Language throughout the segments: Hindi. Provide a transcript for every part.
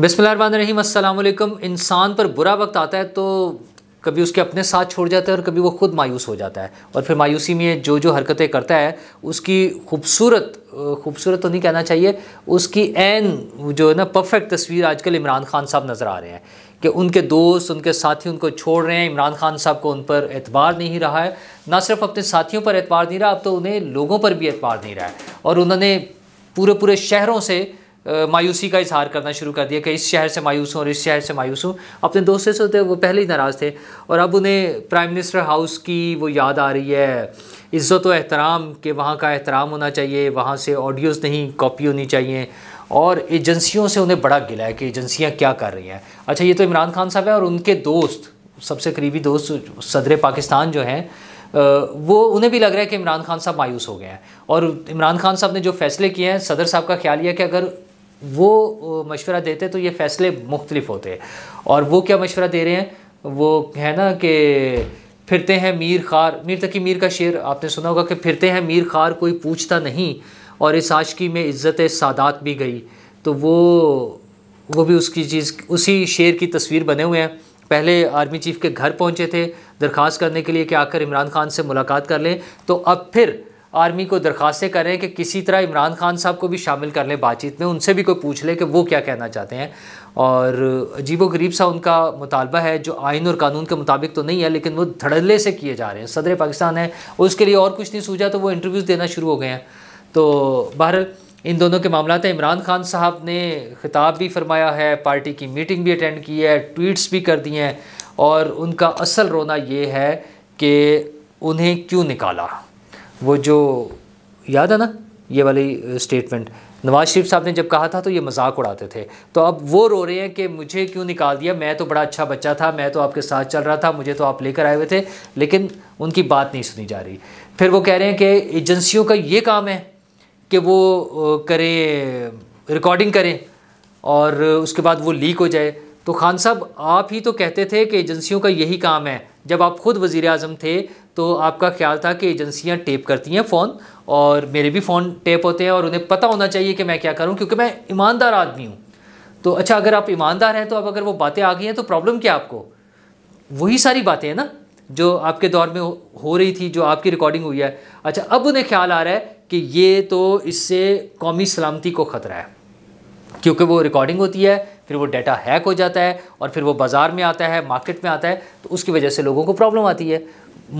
बिसमीम अल्लाम इंसान पर बुरा वक्त आता है तो कभी उसके अपने साथ छोड़ जाता है और कभी वो ख़ुद मायूस हो जाता है और फिर मायूसी में जो जो हरकतें करता है उसकी खूबसूरत खूबसूरत तो नहीं कहना चाहिए उसकी एन जो है ना परफेक्ट तस्वीर आजकल इमरान खान साहब नज़र आ रहे हैं कि उनके दोस्त उनके साथी उनको छोड़ रहे हैं इमरान खान साहब को उन पर एतबार नहीं रहा है ना सिर्फ अपने साथियों पर एतबार नहीं रहा अब तो उन्हें लोगों पर भी एतबार नहीं रहा है और उन्होंने पूरे पूरे शहरों से मायूसी का इजहार करना शुरू कर दिया कि इस शहर से मायूस हूँ और इस शहर से मायूस हूँ अपने दोस्त से होते वो पहले ही नाराज़ थे और अब उन्हें प्राइम मिनिस्टर हाउस की वो याद आ रही है इज़्ज़त एहतराम के वहाँ का एहतराम होना चाहिए वहाँ से ऑडियोज़ नहीं कॉपी होनी चाहिए और एजेंसियों से उन्हें बड़ा गिला है कि एजेंसियाँ क्या कर रही हैं अच्छा ये तो इमरान खान साहब हैं और उनके दोस्त सबसे करीबी दोस्त सदर पाकिस्तान जो हैं वो उन्हें भी लग रहा है कि इमरान खान साहब मायूस हो गए हैं और इमरान खान साहब ने जो फैसले किए हैं सदर साहब का ख्याल यह कि अगर वो मशवरा देते तो ये फ़ैसले मुख्तलिफ होते और वो क्या मशवरा दे रहे हैं वो है ना कि फिरते हैं मीर खार मीर तकी मीर का शेर आपने सुना होगा कि फिरते हैं मीर खार कोई पूछता नहीं और इस आशकी में इज़्ज़त सादात भी गई तो वो वो भी उसकी चीज़ उसी शेर की तस्वीर बने हुए हैं पहले आर्मी चीफ़ के घर पहुंचे थे दरख्वास्त करने के लिए कि आकर इमरान खान से मुलाकात कर लें तो अब फिर आर्मी को दरखास्तें करें कि किसी तरह इमरान खान साहब को भी शामिल कर लें बातचीत में उनसे भी कोई पूछ ले कि वो क्या कहना चाहते हैं और अजीब गरीब सा उनका मुतालबा है जो आइन और कानून के मुताबिक तो नहीं है लेकिन वो धड़ल्ले से किए जा रहे हैं सदर पाकिस्तान है उसके लिए और कुछ नहीं सूझा तो वो इंटरव्यूज़ देना शुरू हो गए हैं तो बहर इन दोनों के मामला हैं इमरान खान साहब ने खिताब भी फरमाया है पार्टी की मीटिंग भी अटेंड की है ट्वीट्स भी कर दिए हैं और उनका असल रोना ये है कि उन्हें क्यों निकाला वो जो याद है ना ये वाली स्टेटमेंट नवाज शरीफ साहब ने जब कहा था तो ये मजाक उड़ाते थे तो अब वो रो रहे हैं कि मुझे क्यों निकाल दिया मैं तो बड़ा अच्छा बच्चा था मैं तो आपके साथ चल रहा था मुझे तो आप लेकर आए हुए थे लेकिन उनकी बात नहीं सुनी जा रही फिर वो कह रहे हैं कि एजेंसियों का ये काम है कि वो करें रिकॉर्डिंग करें और उसके बाद वो लीक हो जाए तो खान साहब आप ही तो कहते थे कि एजेंसियों का यही काम है जब आप ख़ुद वज़ी अजम थे तो आपका ख्याल था कि एजेंसियाँ टेप करती हैं फ़ोन और मेरे भी फ़ोन टेप होते हैं और उन्हें पता होना चाहिए कि मैं क्या करूँ क्योंकि मैं ईमानदार आदमी हूँ तो अच्छा अगर आप ईमानदार हैं तो अब अगर वो बातें आ गई हैं तो प्रॉब्लम क्या आपको वही सारी बातें हैं ना जो आपके दौर में हो रही थी जो आपकी रिकॉर्डिंग हुई है अच्छा अब उन्हें ख्याल आ रहा है कि ये तो इससे कौमी सलामती को ख़तरा है क्योंकि वो रिकॉर्डिंग होती है फिर वो डाटा हैक हो जाता है और फिर वो बाज़ार में आता है मार्केट में आता है तो उसकी वजह से लोगों को प्रॉब्लम आती है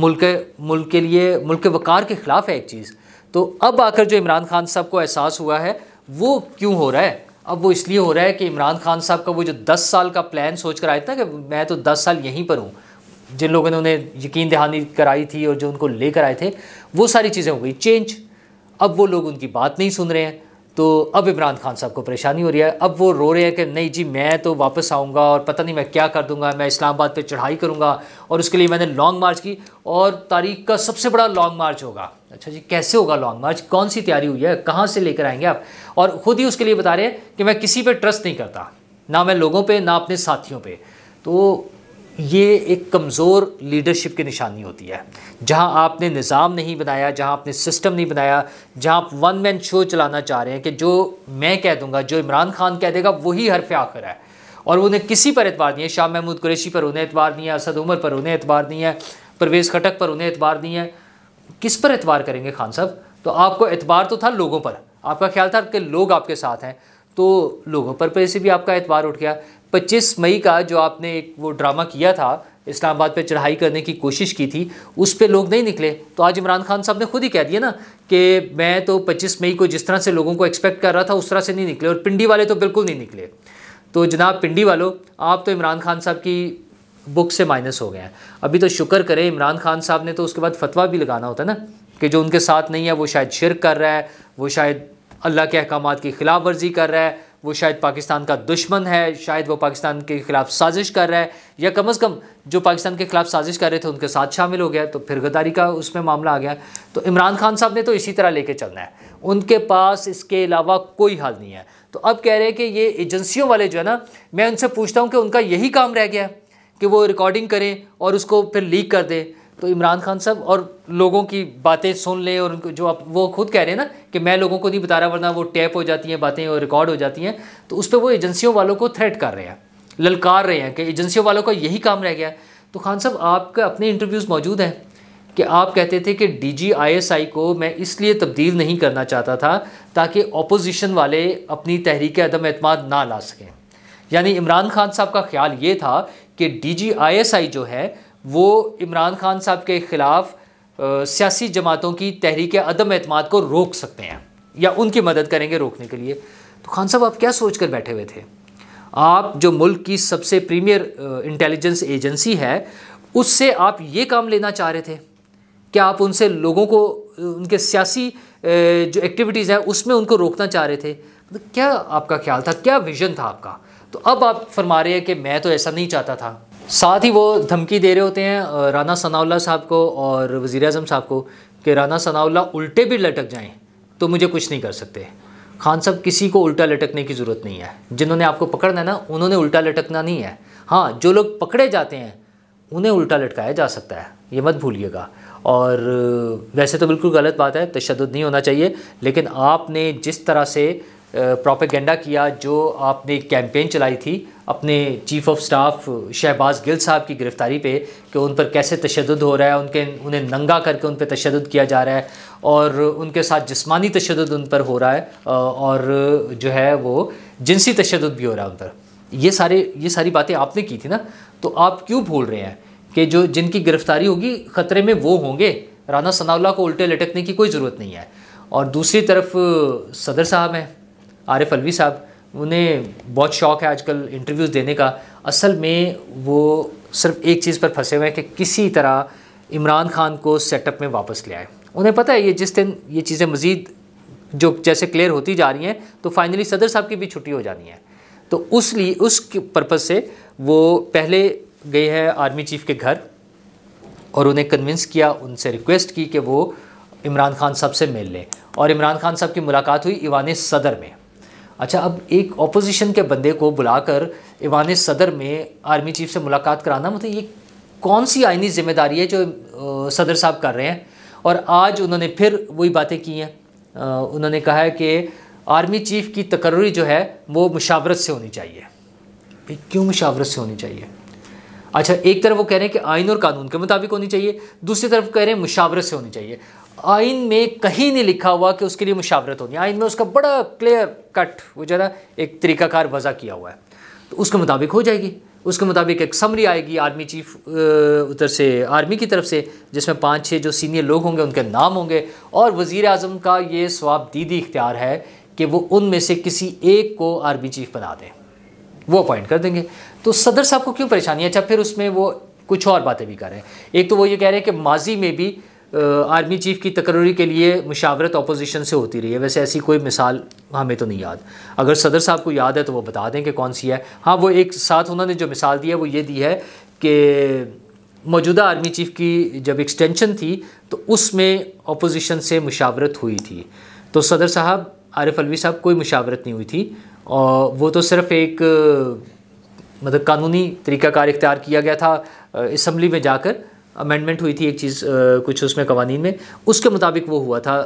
मुल्क मुल्क के लिए मुल्क वक़ार के ख़िलाफ़ है एक चीज़ तो अब आकर जो इमरान खान साहब को एहसास हुआ है वो क्यों हो रहा है अब वो इसलिए हो रहा है कि इमरान खान साहब का वो जो दस साल का प्लान सोच कर आया था कि मैं तो दस साल यहीं पर हूँ जिन लोगों ने उन्हें यकीन दहानी कराई थी और जो उनको लेकर आए थे वो सारी चीज़ें हो गई चेंज अब वो लोग उनकी बात नहीं सुन रहे हैं तो अब इमरान खान साहब को परेशानी हो रही है अब वो रो रहे हैं कि नहीं जी मैं तो वापस आऊँगा और पता नहीं मैं क्या कर दूँगा मैं इस्लामाबाद पे चढ़ाई करूँगा और उसके लिए मैंने लॉन्ग मार्च की और तारीख का सबसे बड़ा लॉन्ग मार्च होगा अच्छा जी कैसे होगा लॉन्ग मार्च कौन सी तैयारी हुई है कहाँ से लेकर आएंगे आप और ख़ुद ही उसके लिए बता रहे हैं कि मैं किसी पर ट्रस्ट नहीं करता ना मैं लोगों पर ना अपने साथियों पर तो ये एक कमज़ोर लीडरशिप की निशानी होती है जहाँ आपने निज़ाम नहीं बनाया जहाँ आपने सिस्टम नहीं बनाया जहाँ आप वन मैन शो चलाना चाह रहे हैं कि जो मैं कह दूंगा जो इमरान खान कह देगा वही हर हरफ आखिर है और उन्हें किसी पर एतबार नहीं है शाह महमूद कुरेशी पर उन्हें एतबार नहीं है असद उमर पर उन्हें एतबार नहीं है परवेज़ खटक पर उन्हें एतबार नहीं है किस पर एतबार करेंगे खान साहब तो आपको एतबार तो था लोगों पर आपका ख्याल था कि लोग आपके साथ हैं तो लोगों पर पैसे भी आपका एतबार उठ गया 25 मई का जो आपने एक वो ड्रामा किया था इस्लामाबाद पे चढ़ाई करने की कोशिश की थी उस पर लोग नहीं निकले तो आज इमरान खान साहब ने खुद ही कह दिया ना कि मैं तो 25 मई को जिस तरह से लोगों को एक्सपेक्ट कर रहा था उस तरह से नहीं निकले और पिंडी वाले तो बिल्कुल नहीं निकले तो जनाब पिंडी वालों आप तो इमरान खान साहब की बुक से माइनस हो गए हैं अभी तो शुक्र करें इमरान खान साहब ने तो उसके बाद फतवा भी लगाना होता है ना कि जो उनके साथ नहीं है वो शायद शिरक कर रहा है वो शायद अल्लाह के अहकाम की ख़िलाफ़ वर्जी कर रहा है वो शायद पाकिस्तान का दुश्मन है शायद वो पाकिस्तान के खिलाफ साजिश कर रहा है या कम अज़ कम जो पाकिस्तान के खिलाफ साजिश कर रहे थे उनके साथ शामिल हो गया तो फिर गद्दारी का उसमें मामला आ गया तो इमरान खान साहब ने तो इसी तरह लेके चलना है उनके पास इसके अलावा कोई हल नहीं है तो अब कह रहे हैं कि ये एजेंसियों वाले जो है ना मैं उनसे पूछता हूँ कि उनका यही काम रह गया कि वो रिकॉर्डिंग करें और उसको फिर लीक कर दें तो इमरान खान साहब और लोगों की बातें सुन लें और उनको जो आप वो खुद कह रहे हैं ना कि मैं लोगों को नहीं बता रहा वरना वो टैप हो जाती हैं बातें और रिकॉर्ड हो जाती हैं तो उस पर वो एजेंसियों वालों को थ्रेट कर रहे हैं ललकार रहे हैं कि एजेंसियों वालों का यही काम रह गया तो खान साहब आपके अपने इंटरव्यूज़ मौजूद हैं कि आप कहते थे कि आई को मैं इसलिए तब्दील नहीं करना चाहता था ताकि अपोजिशन वाले अपनी तहरीक अदम अतमाद ना ला सकें यानी इमरान खान साहब का ख्याल ये था कि आई जो है वो इमरान खान साहब के ख़िलाफ़ सियासी जमातों की तहरीक अदम अतमाद को रोक सकते हैं या उनकी मदद करेंगे रोकने के लिए तो खान साहब आप क्या सोच कर बैठे हुए थे आप जो मुल्क की सबसे प्रीमियर इंटेलिजेंस एजेंसी है उससे आप ये काम लेना चाह रहे थे क्या आप उनसे लोगों को उनके सियासी जो एक्टिविटीज़ हैं उसमें उनको रोकना चाह रहे थे तो क्या आपका ख्याल था क्या विज़न था आपका तो अब आप फरमा रहे हैं कि मैं तो ऐसा नहीं चाहता था साथ ही वो धमकी दे रहे होते हैं राना सनाउल्ला साहब को और वज़ी अजम साहब को कि राना सनाउल्ला उल्टे भी लटक जाएँ तो मुझे कुछ नहीं कर सकते खान साहब किसी को उल्टा लटकने की ज़रूरत नहीं है जिन्होंने आपको पकड़ना है ना उन्होंने उल्टा लटकना नहीं है हाँ जो लोग पकड़े जाते हैं उन्हें उल्टा लटकाया जा सकता है ये मत भूलिएगा और वैसे तो बिल्कुल गलत बात है तशद नहीं होना चाहिए लेकिन आपने जिस तरह से प्रोपेगेंडा किया जो आपने कैंपेन चलाई थी अपने chief of staff Shahbaz Gill साहब की गिरफ़्तारी पे कि उन पर कैसे तशद हो रहा है उनके उन्हें नंगा करके उन पर तशद किया जा रहा है और उनके साथ जिस्मानी तशद उन पर हो रहा है और जो है वो जिनसी तशद भी हो रहा है उन पर ये सारे ये सारी बातें आपने की थी ना तो आप क्यों भूल रहे हैं कि जो जिनकी गिरफ़्तारी होगी ख़तरे में वो होंगे राना सनाउल्ला को उल्टे लटकने की कोई ज़रूरत नहीं है और दूसरी तरफ सदर साहब हैं आरिफ अलवी साहब उन्हें बहुत शौक है आजकल इंटरव्यूज़ देने का असल में वो सिर्फ एक चीज़ पर फंसे हुए हैं कि किसी तरह इमरान खान को सेटअप में वापस ले आए उन्हें पता है ये जिस दिन ये चीज़ें मज़ीद जो जैसे क्लियर होती जा रही हैं तो फाइनली सदर साहब की भी छुट्टी हो जानी है तो उस लिए उस पर्पज़ से वो पहले गई है आर्मी चीफ़ के घर और उन्हें कन्विंस किया उनसे रिक्वेस्ट की कि वो इमरान खान साहब से मिल लें और इमरान खान साहब की मुलाकात हुई इवान सदर में अच्छा अब एक ऑपोजिशन के बंदे को बुलाकर ईवान सदर में आर्मी चीफ से मुलाकात कराना मतलब ये कौन सी आइनी जिम्मेदारी है जो सदर साहब कर रहे हैं और आज उन्होंने फिर वही बातें की हैं उन्होंने कहा है कि आर्मी चीफ की तकर्री जो है वो मुशावरत से होनी चाहिए क्यों मुशावरत से होनी चाहिए अच्छा एक तरफ वो कह रहे हैं कि आइन और कानून के मुताबिक होनी चाहिए दूसरी तरफ कह रहे हैं मुशावरत से होनी चाहिए आइन में कहीं नहीं लिखा हुआ कि उसके लिए मुशावरत होनी आइन में उसका बड़ा क्लियर कट वो जरा एक तरीकाकार वज़ा किया हुआ है तो उसके मुताबिक हो जाएगी उसके मुताबिक एक समरी आएगी आर्मी चीफ उधर से आर्मी की तरफ से जिसमें पाँच छः जो सीनियर लोग होंगे उनके नाम होंगे और वज़ी अजम का ये स्वाब दीदी इख्तियार है कि वो उनमें से किसी एक को आर्मी चीफ बना दें वो अपॉइंट कर देंगे तो सदर साहब को क्यों परेशानी है अच्छा फिर उसमें वो कुछ और बातें भी कर रहे हैं एक तो वो ये कह रहे हैं कि माजी में भी आर्मी चीफ की तकररी के लिए मुशावरत अपोजिशन से होती रही है वैसे ऐसी कोई मिसाल हमें तो नहीं याद अगर सदर साहब को याद है तो वो बता दें कि कौन सी है हाँ वो एक साथ उन्होंने जो मिसाल दी है वो ये दी है कि मौजूदा आर्मी चीफ की जब एक्सटेंशन थी तो उसमें अपोजिशन से मुशावरत हुई थी तो सदर साहब आरिफ अलवी साहब कोई मुशावरत नहीं हुई थी और वो तो सिर्फ़ एक मतलब कानूनी तरीक़ाकार इख्तियार किया गया था इसम्बली में जाकर अमेंडमेंट हुई थी एक चीज़ कुछ उसमें कवानी में उसके मुताबिक वो हुआ था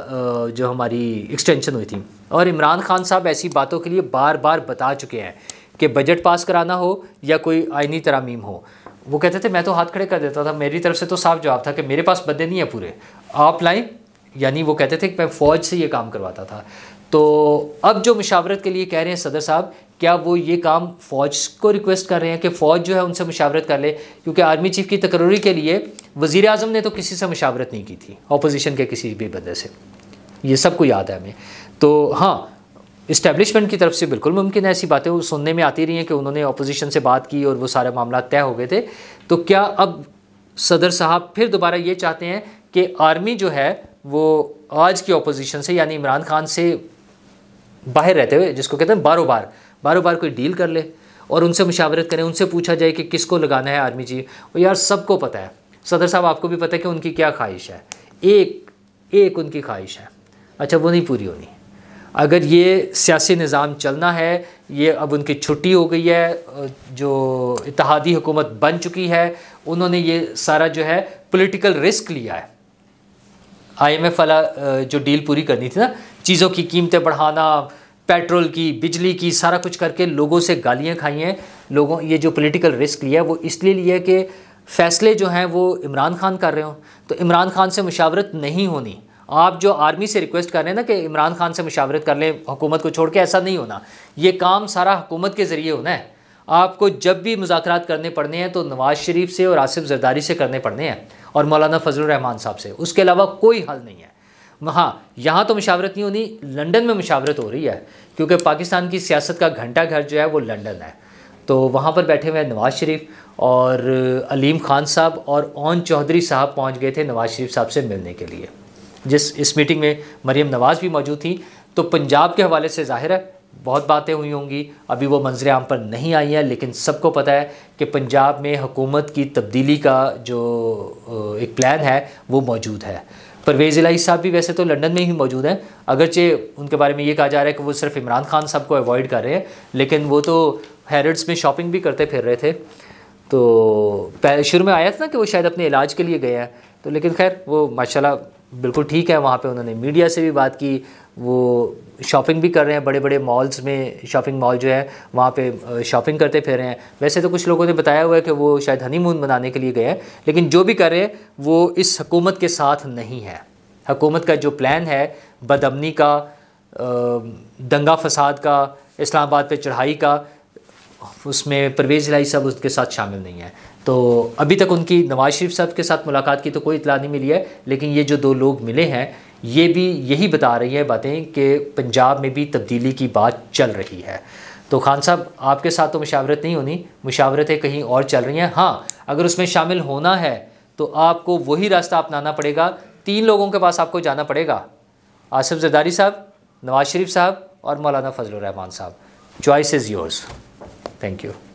जो हमारी एक्सटेंशन हुई थी और इमरान खान साहब ऐसी बातों के लिए बार बार बता चुके हैं कि बजट पास कराना हो या कोई आइनी तरामीम हो वो कहते थे मैं तो हाथ खड़े कर देता था मेरी तरफ से तो साफ जवाब था कि मेरे पास बंदे नहीं है पूरे आप लाएँ यानी वो कहते थे कि मैं फ़ौज से ये काम करवाता था तो अब जो मशावरत के लिए कह रहे हैं सदर साहब क्या वो ये काम फ़ौज को रिक्वेस्ट कर रहे हैं कि फ़ौज जो है उनसे मुशावरत कर ले क्योंकि आर्मी चीफ की तकररी के लिए वज़ी अजम ने तो किसी से मुशावरत नहीं की थी अपोजिशन के किसी भी बंदे से ये सबको याद है हमें तो हाँ इस्टेब्लिशमेंट की तरफ से बिल्कुल मुमकिन है ऐसी बातें वो सुनने में आती रही हैं कि उन्होंने अपोजिशन से बात की और वो सारे मामला तय हो गए थे तो क्या अब सदर साहब फिर दोबारा ये चाहते हैं कि आर्मी जो है वो आज की अपोजिशन से यानी इमरान खान से बाहर रहते हुए जिसको कहते हैं बारो बार बारो बार कोई डील कर ले और उनसे मुशावरत करें उनसे पूछा जाए कि किसको लगाना है आर्मी चीफ और यार सबको पता है सदर साहब आपको भी पता है कि उनकी क्या ख्वाहिश है एक एक उनकी ख्वाहिश है अच्छा वो नहीं पूरी होनी अगर ये सियासी निज़ाम चलना है ये अब उनकी छुट्टी हो गई है जो इतिहादी हुकूमत बन चुकी है उन्होंने ये सारा जो है पॉलिटिकल रिस्क लिया है आईएमएफ वाला जो डील पूरी करनी थी ना चीज़ों की कीमतें बढ़ाना पेट्रोल की बिजली की सारा कुछ करके लोगों से गालियाँ खाई हैं लोगों ये जो पोलिटिकल रिस्क लिया वो इसलिए लिया कि फ़ैसले जो हैं वो इमरान खान कर रहे हो तो इमरान खान से मुशावरत नहीं होनी आप जो आर्मी से रिक्वेस्ट कर रहे हैं ना कि इमरान खान से मुशावरत कर लें हुकूमत को छोड़ के ऐसा नहीं होना ये काम सारा हुकूमत के ज़रिए होना है आपको जब भी मुजाकर करने पड़ने हैं तो नवाज़ शरीफ से और आसिफ जरदारी से करने पड़ने हैं और मौलाना फजल रहमान साहब से उसके अलावा कोई हल नहीं है वहाँ यहाँ तो मुशावरत नहीं होनी लंदन में मुशावरत हो रही है क्योंकि पाकिस्तान की सियासत का घंटा घर जो है वो लंदन है तो वहाँ पर बैठे हुए हैं नवाज़ शरीफ और अलीम खान साहब और ओन चौधरी साहब पहुँच गए थे नवाज़ शरीफ साहब से मिलने के लिए जिस इस मीटिंग में मरीम नवाज़ भी मौजूद थी तो पंजाब के हवाले से जाहिर है बहुत बातें हुई होंगी अभी वो मंजर आम पर नहीं आई हैं लेकिन सबको पता है कि पंजाब में हुकूमत की तब्दीली का जो एक प्लान है वो मौजूद है परवेज़ इलाही साहब भी वैसे तो लंदन में ही मौजूद हैं अगरचे उनके बारे में ये कहा जा रहा है कि वो सिर्फ इमरान खान साहब को अवॉइड कर रहे हैं लेकिन वो तो हैरड्स में शॉपिंग भी करते फिर रहे थे तो शुरू में आया था ना कि वो शायद अपने इलाज के लिए गए हैं तो लेकिन खैर वो माशाल्लाह बिल्कुल ठीक है वहाँ पे उन्होंने मीडिया से भी बात की वो शॉपिंग भी कर रहे हैं बड़े बड़े मॉल्स में शॉपिंग मॉल जो है वहाँ पे शॉपिंग करते फिर रहे हैं वैसे तो कुछ लोगों ने बताया हुआ है कि वो शायद हनीमून बनाने के लिए गए हैं लेकिन जो भी कर रहे हैं वो इस हकूमत के साथ नहीं है हकूमत का जो प्लान है बदमनी का दंगा फसाद का इस्लामाबाद पर चढ़ाई का उसमें परवेज़ लाई सब उसके साथ शामिल नहीं है तो अभी तक उनकी नवाज शरीफ साहब के साथ मुलाकात की तो कोई इतला नहीं मिली है लेकिन ये जो दो लोग मिले हैं ये भी यही बता रही है बातें कि पंजाब में भी तब्दीली की बात चल रही है तो खान साहब आपके साथ तो मुशावरत नहीं होनी मुशावरतें कहीं और चल रही हैं हाँ अगर उसमें शामिल होना है तो आपको वही रास्ता अपनाना पड़ेगा तीन लोगों के पास आपको जाना पड़ेगा आसिफ जरदारी साहब नवाज शरीफ साहब और मौलाना फजल रहमान साहब choice is yours thank you